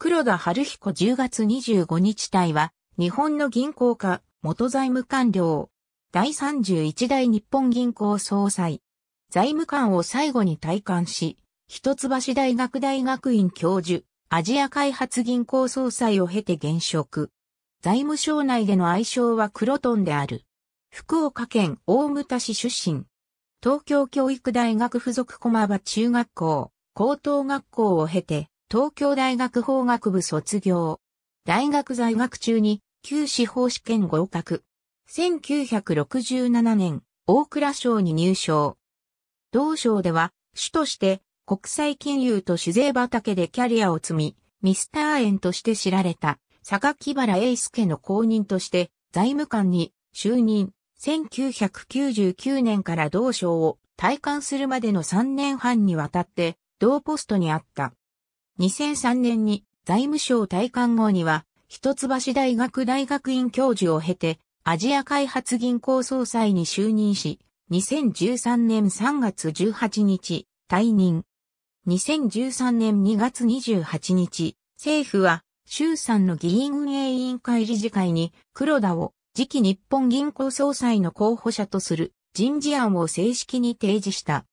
黒田春彦10月25日隊は、日本の銀行家、元財務官僚、第31代日本銀行総裁、財務官を最後に退官し、一橋大学大学院教授、アジア開発銀行総裁を経て現職。財務省内での愛称は黒トンである。福岡県大牟田市出身。東京教育大学附属駒場中学校、高等学校を経て、東京大学法学部卒業。大学在学中に、旧司法試験合格。1967年、大蔵省に入省。同省では、主として国際金融と酒税畑でキャリアを積み、ミスター園として知られた、坂木原英介の後任として、財務官に就任。1999年から同省を退官するまでの3年半にわたって、同ポストにあった。2003年に財務省退官後には、一橋大学大学院教授を経て、アジア開発銀行総裁に就任し、2013年3月18日、退任。2013年2月28日、政府は、衆参の議員運営委員会理事会に、黒田を次期日本銀行総裁の候補者とする人事案を正式に提示した。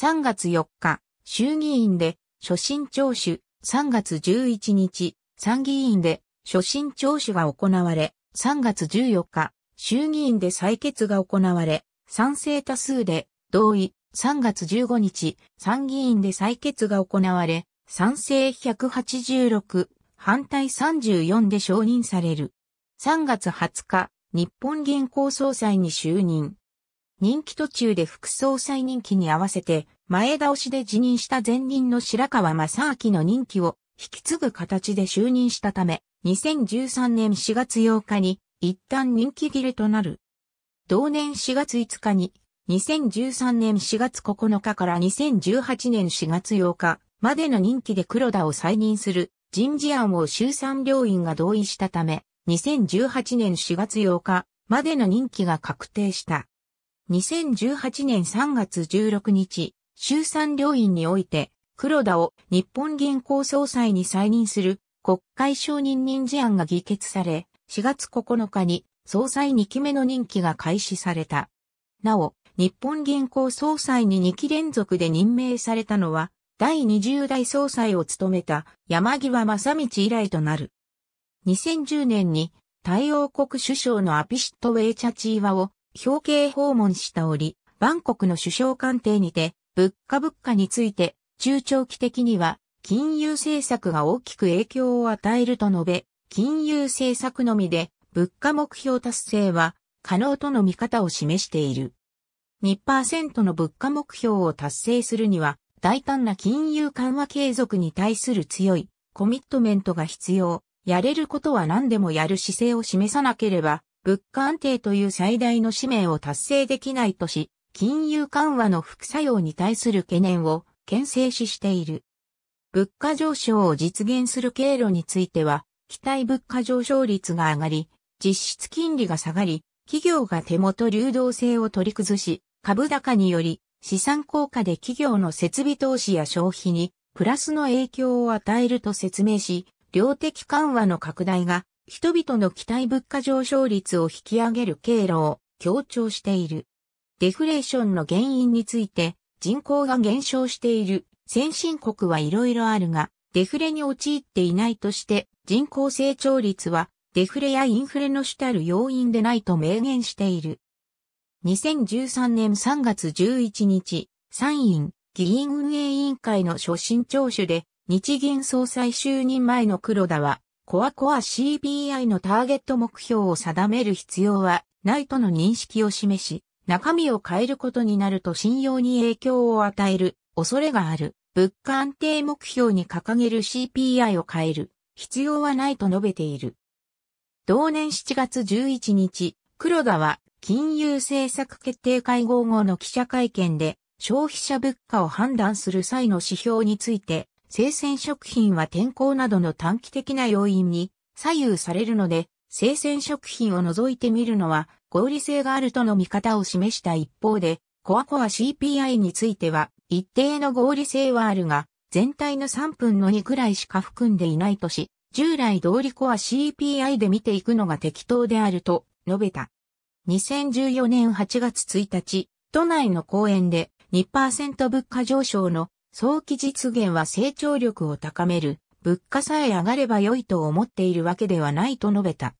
3月4日、衆議院で初心聴取3月11日、参議院で初心聴取が行われ、3月14日、衆議院で採決が行われ、賛成多数で同意、3月15日、参議院で採決が行われ、賛成186、反対34で承認される。3月20日、日本銀行総裁に就任。任期途中で副総裁任期に合わせて、前倒しで辞任した前任の白川正明の任期を引き継ぐ形で就任したため、2013年4月8日に一旦任期切れとなる。同年4月5日に、2013年4月9日から2018年4月8日までの任期で黒田を再任する人事案を衆参両院が同意したため、2018年4月8日までの任期が確定した。2018年3月16日、衆参両院において、黒田を日本銀行総裁に再任する国会承認人事案が議決され、4月9日に総裁2期目の任期が開始された。なお、日本銀行総裁に2期連続で任命されたのは、第20代総裁を務めた山際正道以来となる。2010年に太陽国首相のアピシットウェイチャチーワを表敬訪問した折、バンコクの首相官邸にて物価物価について、中長期的には金融政策が大きく影響を与えると述べ、金融政策のみで物価目標達成は可能との見方を示している。2%の物価目標を達成するには大胆な金融緩和継続に対する強いコミットメントが必要。やれることは何でもやる姿勢を示さなければ、物価安定という最大の使命を達成できないとし、金融緩和の副作用に対する懸念を牽制視している。物価上昇を実現する経路については、期待物価上昇率が上がり、実質金利が下がり、企業が手元流動性を取り崩し、株高により資産効果で企業の設備投資や消費にプラスの影響を与えると説明し、量的緩和の拡大が人々の期待物価上昇率を引き上げる経路を強調している。デフレーションの原因について、人口が減少している先進国はいろいろあるが、デフレに陥っていないとして、人口成長率はデフレやインフレの主たる要因でないと明言している。2013年3月11日、参院議員運営委員会の初心聴取で、日銀総裁就任前の黒田は、コアコア CBI のターゲット目標を定める必要はないとの認識を示し、中身を変えることになると信用に影響を与える恐れがある。物価安定目標に掲げる CPI を変える必要はないと述べている。同年7月11日、黒田は金融政策決定会合後の記者会見で消費者物価を判断する際の指標について生鮮食品は天候などの短期的な要因に左右されるので生鮮食品を除いてみるのは合理性があるとの見方を示した一方で、コアコア CPI については、一定の合理性はあるが、全体の3分の2くらいしか含んでいないとし、従来通りコア CPI で見ていくのが適当であると述べた。2014年8月1日、都内の講演で2%物価上昇の早期実現は成長力を高める、物価さえ上がれば良いと思っているわけではないと述べた。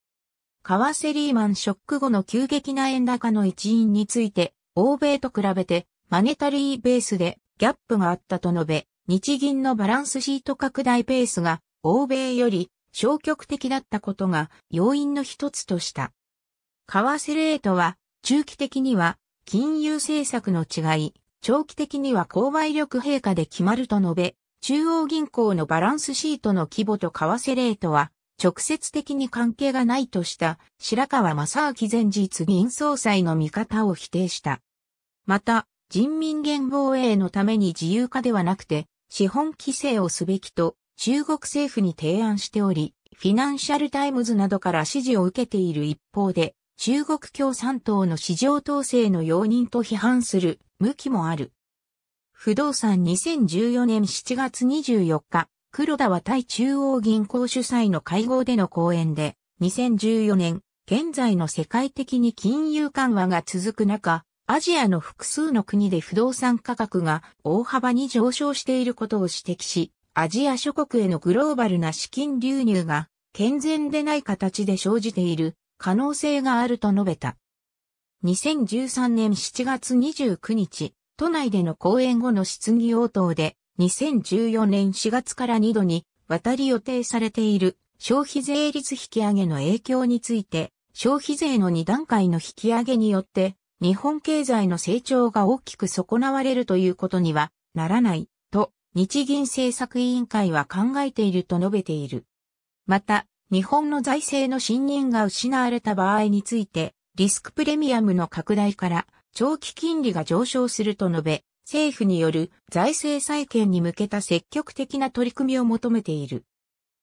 為替リーマンショック後の急激な円高の一因について、欧米と比べてマネタリーベースでギャップがあったと述べ、日銀のバランスシート拡大ペースが欧米より消極的だったことが要因の一つとした。為替レートは中期的には金融政策の違い、長期的には購買力陛下で決まると述べ、中央銀行のバランスシートの規模と為替レートは直接的に関係がないとした白川正明前日銀総裁の見方を否定した。また、人民元防衛のために自由化ではなくて、資本規制をすべきと中国政府に提案しており、フィナンシャルタイムズなどから支持を受けている一方で、中国共産党の市場統制の容認と批判する向きもある。不動産2014年7月24日、黒田は対中央銀行主催の会合での講演で、2014年、現在の世界的に金融緩和が続く中、アジアの複数の国で不動産価格が大幅に上昇していることを指摘し、アジア諸国へのグローバルな資金流入が健全でない形で生じている可能性があると述べた。2013年7月29日、都内での講演後の質疑応答で2014年4月から2度に渡り予定されている消費税率引上げの影響について、消費税の2段階の引き上げによって、日本経済の成長が大きく損なわれるということにはならない、と日銀政策委員会は考えていると述べている。また、日本の財政の信任が失われた場合について、リスクプレミアムの拡大から長期金利が上昇すると述べ、政府による財政再建に向けた積極的な取り組みを求めている。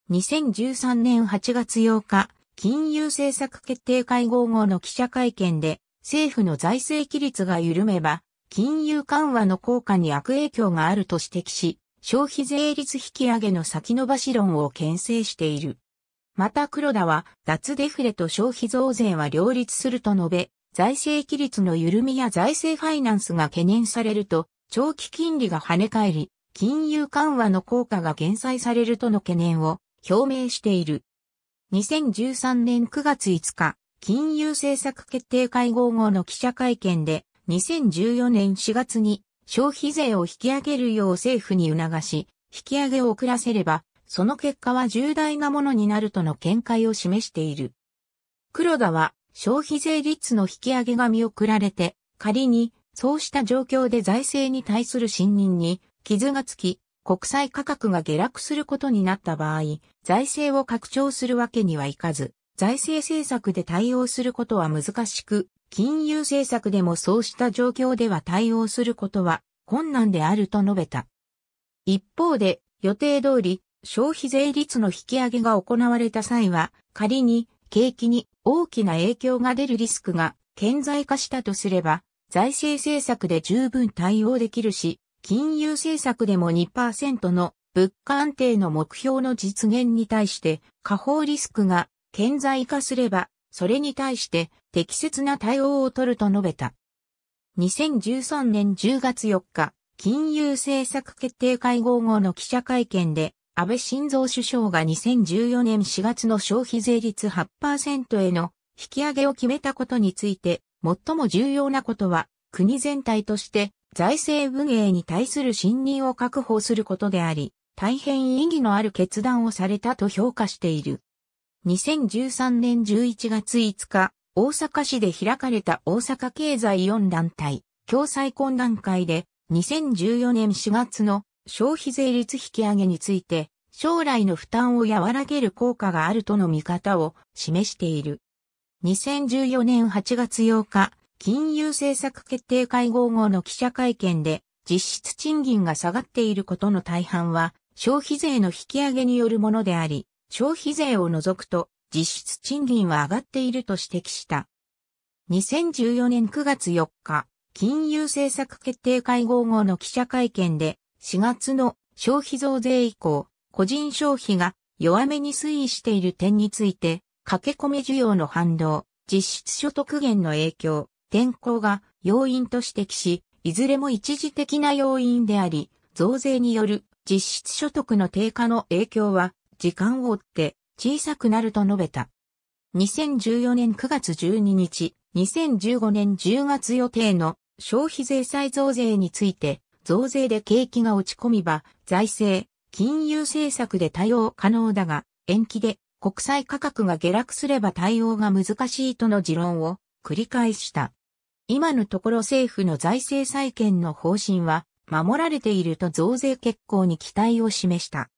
2013年8月8日、金融政策決定会合後の記者会見で、政府の財政規律が緩めば、金融緩和の効果に悪影響があると指摘し、消費税率引き上げの先延ばし論を牽制している。また黒田は、脱デフレと消費増税は両立すると述べ、財政規律の緩みや財政ファイナンスが懸念されると、長期金利が跳ね返り、金融緩和の効果が減災されるとの懸念を表明している。2013年9月5日、金融政策決定会合後の記者会見で、2014年4月に消費税を引き上げるよう政府に促し、引き上げを遅らせれば、その結果は重大なものになるとの見解を示している。黒田は消費税率の引き上げが見送られて、仮にそうした状況で財政に対する信任に傷がつき、国債価格が下落することになった場合、財政を拡張するわけにはいかず、財政政策で対応することは難しく、金融政策でもそうした状況では対応することは困難であると述べた。一方で、予定通り消費税率の引き上げが行われた際は、仮に景気に大きな影響が出るリスクが顕在化したとすれば、財政政策で十分対応できるし、金融政策でも2%の物価安定の目標の実現に対して下方リスクが顕在化すれば、それに対して適切な対応を取ると述べた。2013年10月4日、金融政策決定会合後の記者会見で、安倍晋三首相が2014年4月の消費税率8%への引き上げを決めたことについて最も重要なことは、国全体として財政運営に対する信任を確保することであり、大変意義のある決断をされたと評価している。2013年11月5日、大阪市で開かれた大阪経済4団体、共済懇談会で、2014年4月の消費税率引き上げについて、将来の負担を和らげる効果があるとの見方を示している。2014年8月8日、金融政策決定会合後の記者会見で、実質賃金が下がっていることの大半は、消費税の引き上げによるものであり、消費税を除くと、実質賃金は上がっていると指摘した。2014年9月4日、金融政策決定会合後の記者会見で、4月の消費増税以降、個人消費が弱めに推移している点について、駆け込み需要の反動、実質所得減の影響、天候が要因と指摘し、いずれも一時的な要因であり、増税による実質所得の低下の影響は、時間を追って小さくなると述べた。2014年9月12日、2015年10月予定の消費税再増税について、増税で景気が落ち込みば、財政、金融政策で対応可能だが、延期で国債価格が下落すれば対応が難しいとの持論を繰り返した。今のところ政府の財政再建の方針は守られていると増税決行に期待を示した。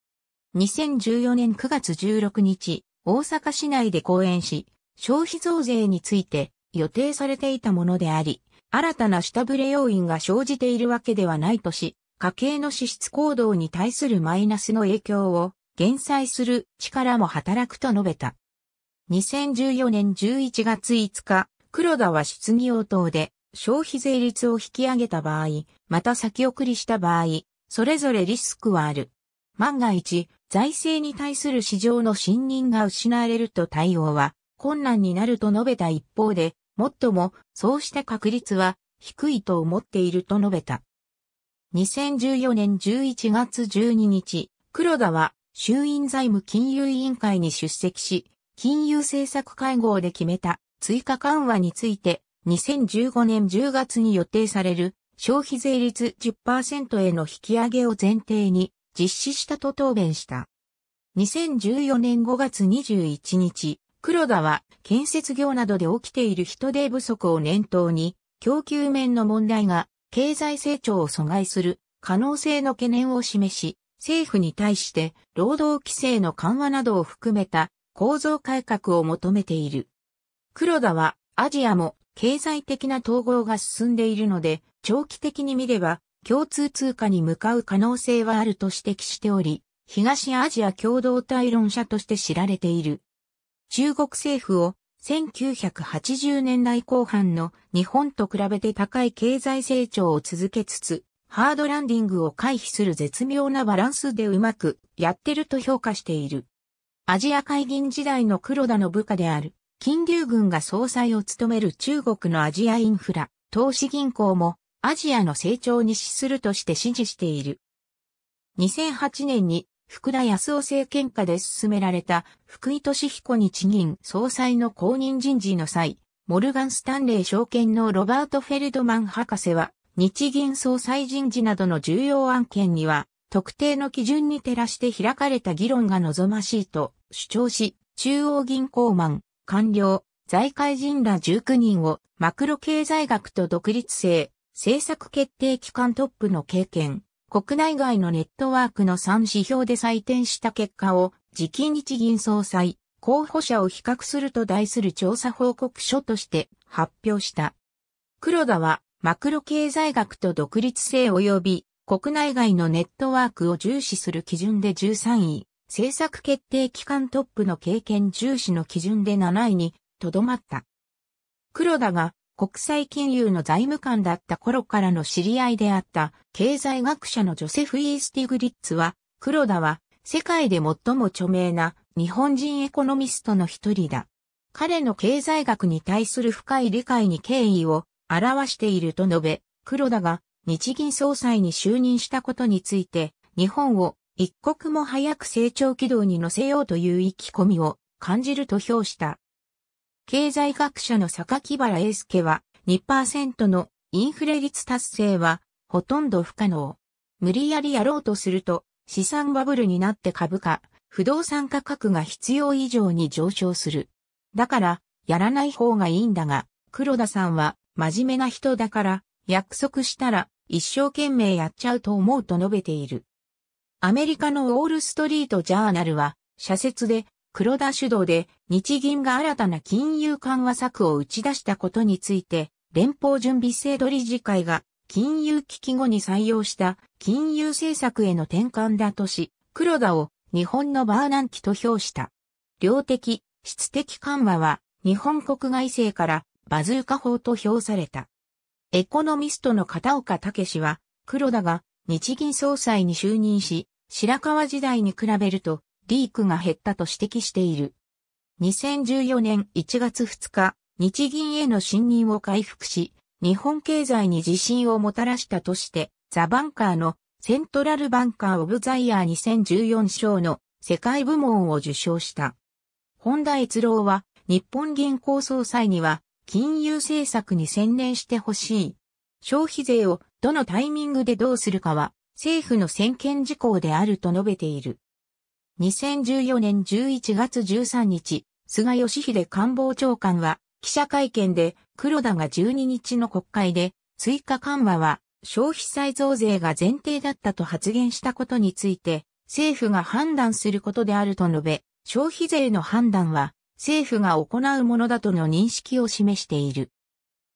2014年9月16日、大阪市内で講演し、消費増税について予定されていたものであり、新たな下振れ要因が生じているわけではないとし、家計の支出行動に対するマイナスの影響を減災する力も働くと述べた。2014年11月5日、黒田は質疑応答で消費税率を引き上げた場合、また先送りした場合、それぞれリスクはある。万が一、財政に対する市場の信任が失われると対応は困難になると述べた一方で、もっとも、そうした確率は低いと思っていると述べた。2014年11月12日、黒田は衆院財務金融委員会に出席し、金融政策会合で決めた追加緩和について、2015年10月に予定される消費税率10%への引き上げを前提に実施したと答弁した。2014年5月21日、黒田は建設業などで起きている人手不足を念頭に、供給面の問題が経済成長を阻害する可能性の懸念を示し、政府に対して労働規制の緩和などを含めた構造改革を求めている。黒田はアジアも経済的な統合が進んでいるので長期的に見れば共通通貨に向かう可能性はあると指摘しており、東アジア共同体論者として知られている。中国政府を1980年代後半の日本と比べて高い経済成長を続けつつ、ハードランディングを回避する絶妙なバランスでうまくやってると評価している。アジア海軍時代の黒田の部下である、金流軍が総裁を務める中国のアジアインフラ、投資銀行も、アジアの成長に資するとして支持している。2008年に福田康夫政権下で進められた福井敏彦日銀総裁の公認人事の際、モルガン・スタンレー証券のロバート・フェルドマン博士は日銀総裁人事などの重要案件には、特定の基準に照らして開かれた議論が望ましいと主張し、中央銀行マン、官僚、財界人ら19人をマクロ経済学と独立性、政策決定機関トップの経験、国内外のネットワークの3指標で採点した結果を、次期日銀総裁、候補者を比較すると題する調査報告書として発表した。黒田はマクロ経済学と独立性及び国内外のネットワークを重視する基準で13位、政策決定機関トップの経験重視の基準で7位にとどまった。黒田が国際金融の財務官だった頃からの知り合いであった経済学者のジョセフ・イースティグリッツは、黒田は世界で最も著名な日本人エコノミストの一人だ。彼の経済学に対する深い理解に敬意を表していると述べ、黒田が日銀総裁に就任したことについて、日本を一刻も早く成長軌道に乗せようという意気込みを感じると評した。経済学者の坂木原英介は2%のインフレ率達成はほとんど不可能。無理やりやろうとすると資産バブルになって株価、不動産価格が必要以上に上昇する。だからやらない方がいいんだが、黒田さんは真面目な人だから、約束したら一生懸命やっちゃうと思うと述べている。アメリカのウォールストリートジャーナルは、社説で黒田主導で日銀が新たな金融緩和策を打ち出したことについて、連邦準備制度理事会が金融危機後に採用した金融政策への転換だとし、黒田を日本のバーナンキと評した。量的、質的緩和は日本国外政からバズーカ法と評された。エコノミストの片岡武氏は、黒田が日銀総裁に就任し、白川時代に比べると、リークが減ったと指摘している。2014年1月2日、日銀への信任を回復し、日本経済に自信をもたらしたとして、ザ・バンカーのセントラルバンカー・オブ・ザ・イヤー2014賞の世界部門を受賞した。本田一郎は、日本銀行総裁には、金融政策に専念してほしい。消費税をどのタイミングでどうするかは政府の専権事項であると述べている。2014年11月13日、菅義偉官房長官は記者会見で黒田が12日の国会で追加緩和は消費再増税が前提だったと発言したことについて政府が判断することであると述べ、消費税の判断は政府が行うものだとの認識を示している。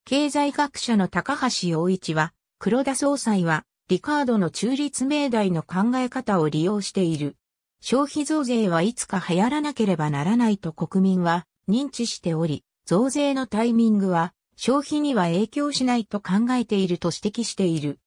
経済学者の高橋洋一は、黒田総裁は、リカードの中立命題の考え方を利用している。消費増税はいつか流行らなければならないと国民は認知しており、増税のタイミングは消費には影響しないと考えていると指摘している。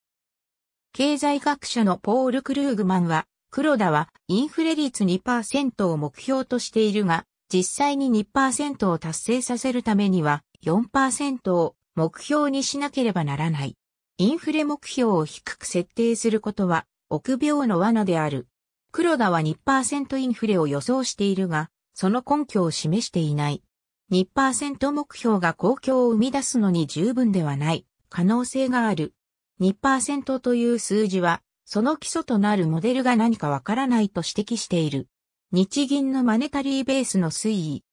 経済学者のポール・クルーグマンは、黒田はインフレ率2%を目標としているが、実際に2%を達成させるためには4%を目標にしなければならない。インフレ目標を低く設定することは臆病の罠である。黒田は2%インフレを予想しているが、その根拠を示していない。2%目標が公共を生み出すのに十分ではない可能性がある。2%という数字は、その基礎となるモデルが何かわからないと指摘している。日銀のマネタリーベースの推移。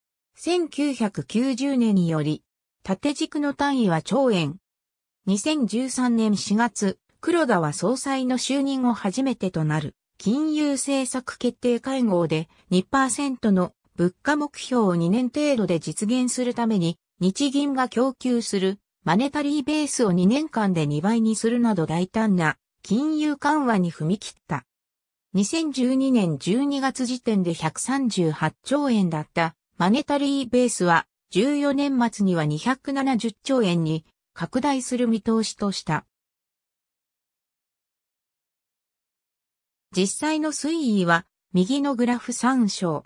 1990年により、縦軸の単位は兆円。2013年4月、黒田は総裁の就任後初めてとなる金融政策決定会合で2%の物価目標を2年程度で実現するために日銀が供給するマネタリーベースを2年間で2倍にするなど大胆な金融緩和に踏み切った。2012年12月時点で138兆円だったマネタリーベースは14年末には270兆円に拡大する見通しとした。実際の推移は右のグラフ参照。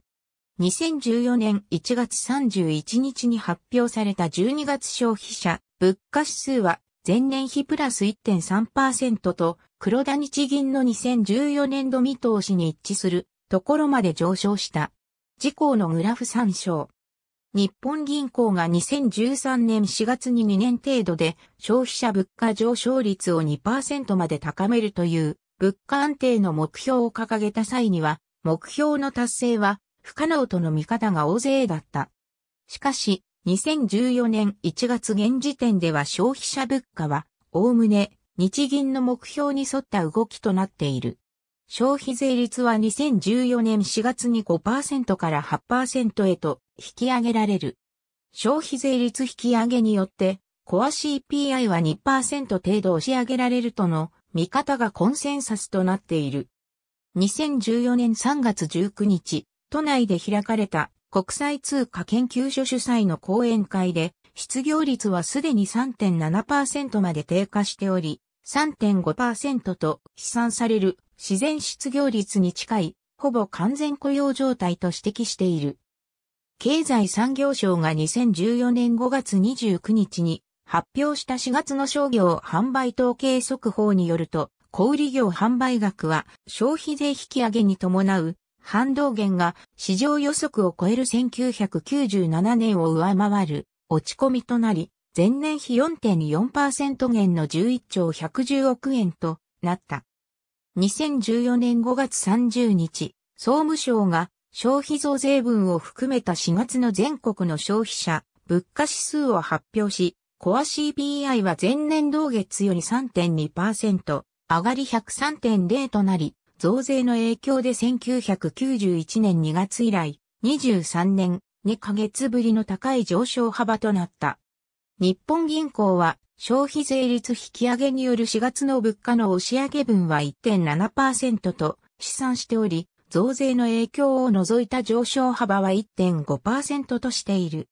2014年1月31日に発表された12月消費者物価指数は前年比プラス1.3%と黒田日銀の2014年度見通しに一致するところまで上昇した。事項のグラフ参照。日本銀行が2013年4月に2年程度で消費者物価上昇率を2%まで高めるという物価安定の目標を掲げた際には目標の達成は不可能との見方が大勢だった。しかし2014年1月現時点では消費者物価は、おおむね、日銀の目標に沿った動きとなっている。消費税率は2014年4月に5%から8%へと引き上げられる。消費税率引き上げによって、コア CPI は2%程度押し上げられるとの見方がコンセンサスとなっている。2014年3月19日、都内で開かれた国際通貨研究所主催の講演会で、失業率はすでに3.7%まで低下しており、3.5%と試算される自然失業率に近い、ほぼ完全雇用状態と指摘している。経済産業省が2014年5月29日に発表した4月の商業販売統計速報によると、小売業販売額は消費税引上げに伴う反動源が市場予測を超える1997年を上回る落ち込みとなり、前年比4.4%減の11兆110億円となった。2014年5月30日、総務省が消費増税分を含めた4月の全国の消費者物価指数を発表し、コア CPI は前年同月より3.2%上がり103.0となり、増税の影響で1991年2月以来、23年2ヶ月ぶりの高い上昇幅となった。日本銀行は消費税率引き上げによる4月の物価の押し上げ分は1.7%と試算しており、増税の影響を除いた上昇幅は1.5%としている。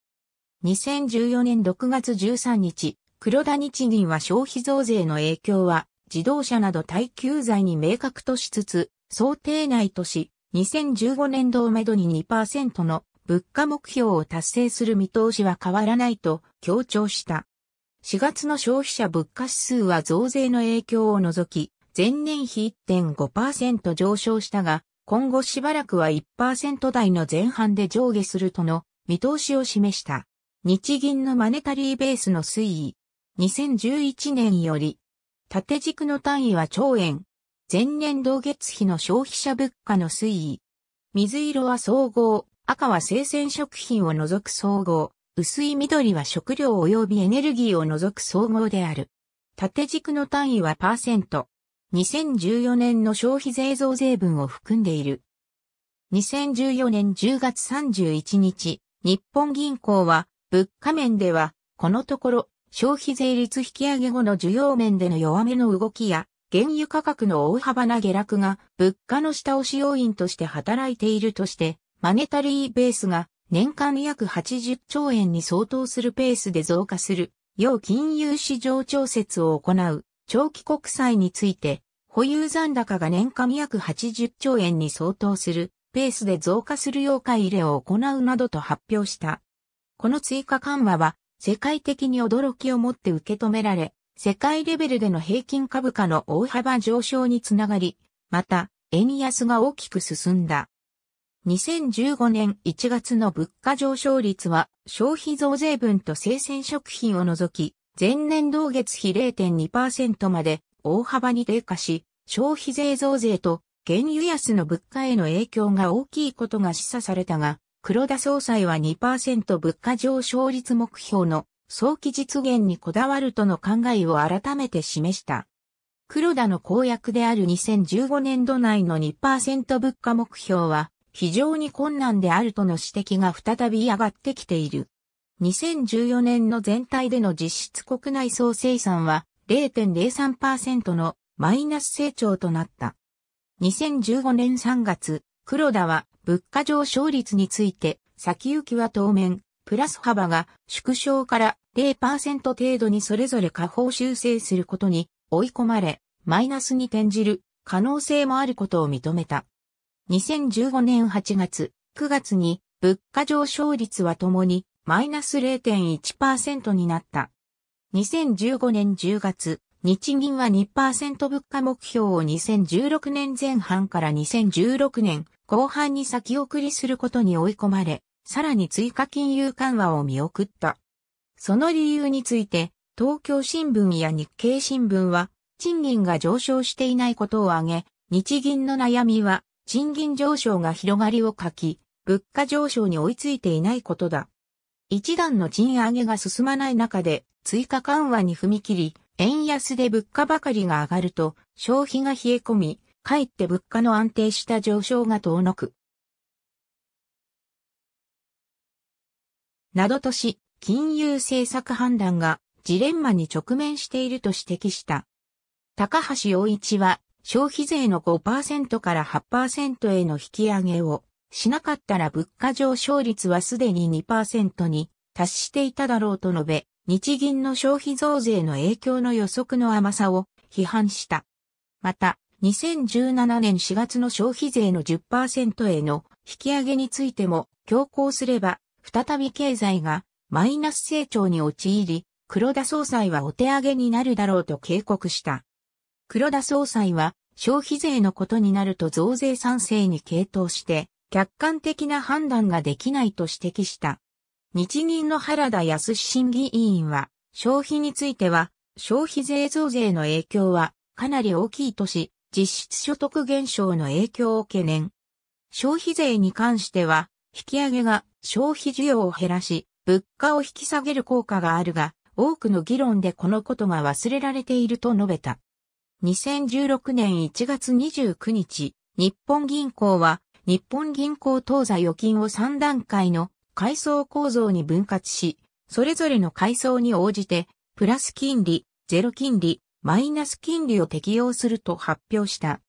2014年6月13日、黒田日銀は消費増税の影響は自動車など耐久財に明確としつつ、想定内とし、2015年度をめどに2%の物価目標を達成する見通しは変わらないと強調した。4月の消費者物価指数は増税の影響を除き、前年比1.5%上昇したが、今後しばらくは1%台の前半で上下するとの見通しを示した。日銀のマネタリーベースの推移。2011年より縦軸の単位は兆円。前年同月比の消費者物価の推移。水色は総合、赤は生鮮食品を除く総合、薄い緑は食料及びエネルギーを除く総合である。縦軸の単位はパーセント。2014年の消費税増税分を含んでいる。2014年10月31日、日本銀行は物価面では、このところ消費税率引上げ後の需要面での弱めの動きや、原油価格の大幅な下落が物価の下押し要因として働いているとして、マネタリーベースが年間約80兆円に相当するペースで増加する、要金融市場調節を行う長期国債について、保有残高が年間約80兆円に相当するペースで増加する要買入れを行うなどと発表した。この追加緩和は世界的に驚きをもって受け止められ、世界レベルでの平均株価の大幅上昇につながり、また、円安が大きく進んだ。2015年1月の物価上昇率は消費増税分と生鮮食品を除き、前年同月比0.2%まで大幅に低下し、消費税増税と原油安の物価への影響が大きいことが示唆されたが、黒田総裁は2%物価上昇率目標の早期実現にこだわるとの考えを改めて示した。黒田の公約である2015年度内の2%物価目標は非常に困難であるとの指摘が再び上がってきている。2014年の全体での実質国内総生産は0.03%のマイナス成長となった。2015年3月、黒田は物価上昇率について、先行きは当面、プラス幅が縮小から0%程度にそれぞれ下方修正することに追い込まれ、マイナスに転じる可能性もあることを認めた。2015年8月、9月に物価上昇率はともにマイナス0.1%になった。2015年10月、日銀は2%物価目標を2016年前半から2016年後半に先送りすることに追い込まれ、さらに追加金融緩和を見送った。その理由について、東京新聞や日経新聞は、賃金が上昇していないことを挙げ、日銀の悩みは、賃金上昇が広がりを欠き、物価上昇に追いついていないことだ。一段の賃上げが進まない中で、追加緩和に踏み切り、円安で物価ばかりが上がると、消費が冷え込み、かえって物価の安定した上昇が遠のく。などとし、金融政策判断がジレンマに直面していると指摘した。高橋洋一は消費税の5%から8%への引き上げをしなかったら物価上昇率はすでに2%に達していただろうと述べ、日銀の消費増税の影響の予測の甘さを批判した。また、2017年4月の消費税の10%への引き上げについても強行すれば、再び経済がマイナス成長に陥り、黒田総裁はお手上げになるだろうと警告した。黒田総裁は消費税のことになると増税賛成に傾倒して、客観的な判断ができないと指摘した。日銀の原田康審議委員は、消費については、消費税増税の影響はかなり大きいとし、実質所得減少の影響を懸念。消費税に関しては、引き上げが消費需要を減らし、物価を引き下げる効果があるが、多くの議論でこのことが忘れられていると述べた。2016年1月29日、日本銀行は、日本銀行当座預金を3段階の階層構造に分割し、それぞれの階層に応じて、プラス金利、ゼロ金利、マイナス金利を適用すると発表した。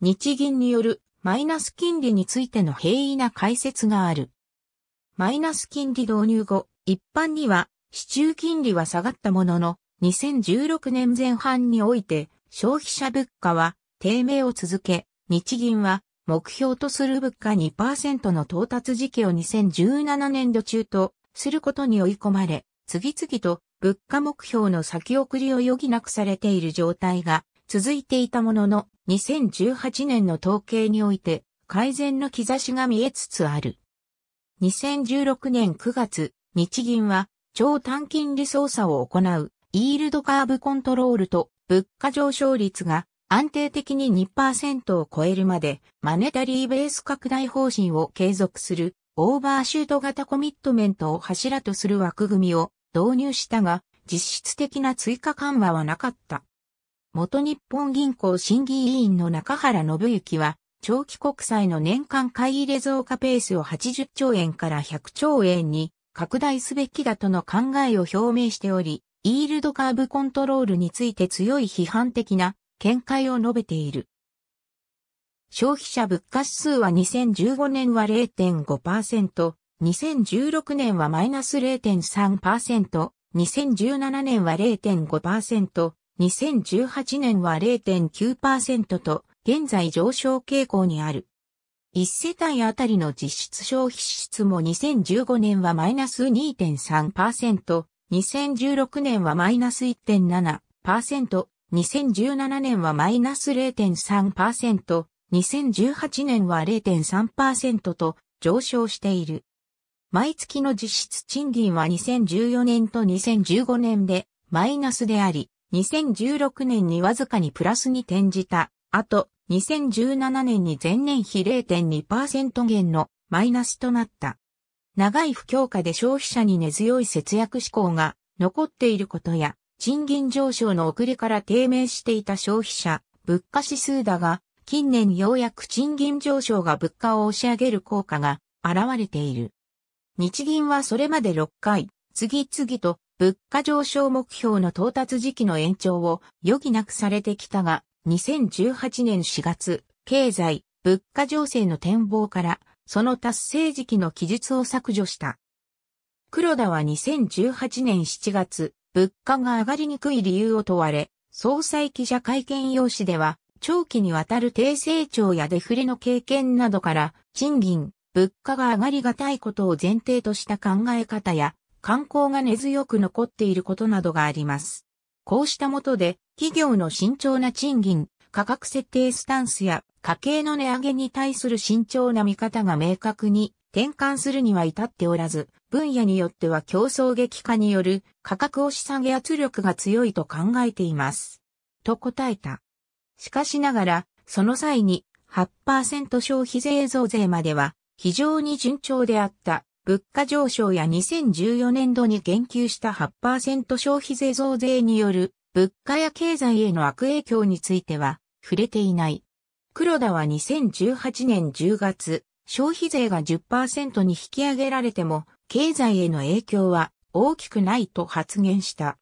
日銀によるマイナス金利についての平易な解説がある。マイナス金利導入後、一般には、市中金利は下がったものの、2016年前半において、消費者物価は低迷を続け、日銀は目標とする物価2%の到達時期を2017年度中とすることに追い込まれ、次々と物価目標の先送りを余儀なくされている状態が続いていたものの、2018年の統計において改善の兆しが見えつつある。2016年9月、日銀は超短金利操作を行うイールドカーブコントロールと物価上昇率が安定的に2%を超えるまでマネタリーベース拡大方針を継続するオーバーシュート型コミットメントを柱とする枠組みを導入したが、実質的な追加緩和はなかった。元日本銀行審議委員の中原信之は、長期国債の年間買い入れ増加ペースを80兆円から100兆円に拡大すべきだとの考えを表明しており、イールドカーブコントロールについて強い批判的な見解を述べている。消費者物価指数は2015年は0.5%、2016年はマイナス0.3%、2017年は0.5%、2018年は0.9%と、現在上昇傾向にある。一世帯あたりの実質消費支出も2015年はマイナス2.3%、2016年はマイナス1.7%、2017年はマイナス0.3%、2018年は0.3%と上昇している。毎月の実質賃金は2014年と2015年でマイナスであり、2016年にわずかにプラスに転じた。あと、2017年に前年比0.2%減のマイナスとなった。長い不況下で消費者に根強い節約志向が残っていることや、賃金上昇の遅れから低迷していた消費者、物価指数だが、近年ようやく賃金上昇が物価を押し上げる効果が現れている。日銀はそれまで6回、次々と物価上昇目標の到達時期の延長を余儀なくされてきたが、2018年4月、経済、物価情勢の展望から、その達成時期の記述を削除した。黒田は2018年7月、物価が上がりにくい理由を問われ、総裁記者会見用紙では、長期にわたる低成長やデフレの経験などから、賃金、物価が上がりがたいことを前提とした考え方や、観光が根強く残っていることなどがあります。こうしたもとで、企業の慎重な賃金、価格設定スタンスや、家計の値上げに対する慎重な見方が明確に転換するには至っておらず、分野によっては競争激化による価格押し下げ圧力が強いと考えています。と答えた。しかしながら、その際に8%消費税増税までは非常に順調であった。物価上昇や2014年度に言及した8%消費税増税による物価や経済への悪影響については触れていない。黒田は2018年10月、消費税が10%に引き上げられても経済への影響は大きくないと発言した。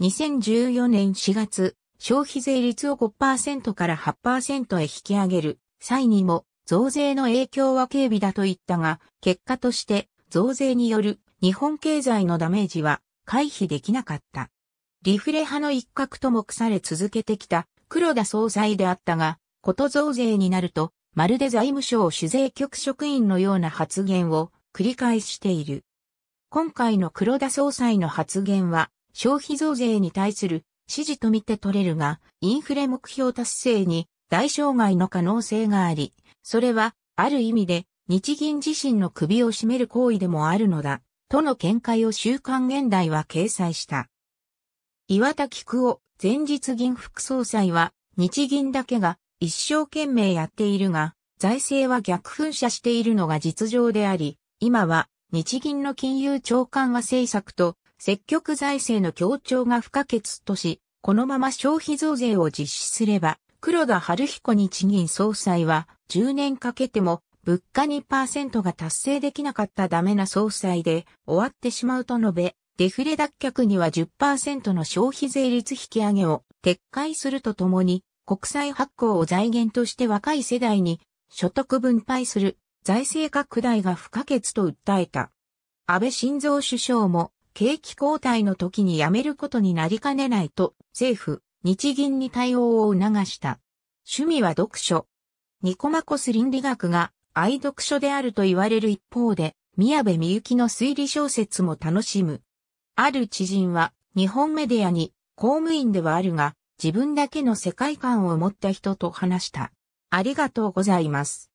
2014年4月、消費税率を5%から8%へ引き上げる際にも増税の影響は軽微だと言ったが、結果として増税による日本経済のダメージは回避できなかった。リフレ派の一角と目され続けてきた黒田総裁であったが、こと増税になると、まるで財務省主税局職員のような発言を繰り返している。今回の黒田総裁の発言は、消費増税に対する指示と見て取れるが、インフレ目標達成に大障害の可能性があり、それは、ある意味で、日銀自身の首を絞める行為でもあるのだ、との見解を週刊現代は掲載した。岩田菊夫前日銀副総裁は、日銀だけが一生懸命やっているが、財政は逆噴射しているのが実情であり、今は日銀の金融長官は、政策と積極財政の協調が不可欠とし、このまま消費増税を実施すれば、黒田春彦日銀総裁は、10年かけても物価2%が達成できなかったダメな総裁で終わってしまうと述べ、デフレ脱却には10%の消費税率引き上げを撤回するとともに、国債発行を財源として若い世代に所得分配する財政拡大が不可欠と訴えた。安倍晋三首相も景気後退の時に辞めることになりかねないと政府、日銀に対応を促した。趣味は読書。ニコマコス倫理学が愛読書であると言われる一方で、宮部みゆきの推理小説も楽しむ。ある知人は日本メディアに公務員ではあるが、自分だけの世界観を持った人と話した。ありがとうございます。